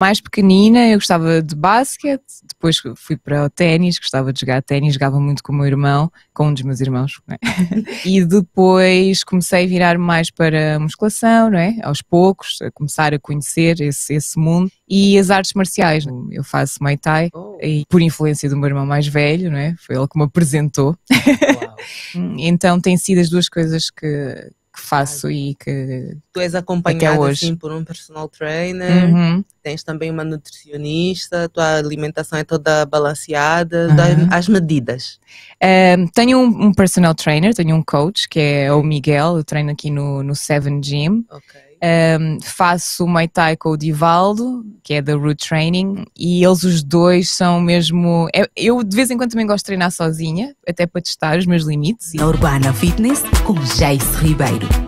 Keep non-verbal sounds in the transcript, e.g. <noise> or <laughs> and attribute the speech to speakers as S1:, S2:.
S1: mais pequenina, eu gostava de basquete, depois fui para o ténis, gostava de jogar ténis, jogava muito com o meu irmão, com um dos meus irmãos, é? <laughs> e depois comecei a virar mais para a musculação, não é? aos poucos, a começar a conhecer esse, esse mundo, e as artes marciais, né? eu faço Muay Thai, oh. e por influência do meu irmão mais velho, não é? foi ele que me apresentou, <laughs> então tem sido as duas coisas que, que
S2: faço e que. Tu és acompanhada hoje. Assim, por um personal trainer, uhum. tens também uma nutricionista, tua alimentação é toda balanceada, uhum. as medidas.
S1: Um, tenho um, um, personal trainer, tenho um coach que é o Miguel, eu treino aqui no, no Seven Gym. Okay. Um, faço o Muay Thai com o Divaldo, que é da Root Training, e eles os dois são mesmo. É, eu de vez em quando também gosto de treinar sozinha, até para testar os meus limites. Na Urbana Fitness, com Jace Ribeiro.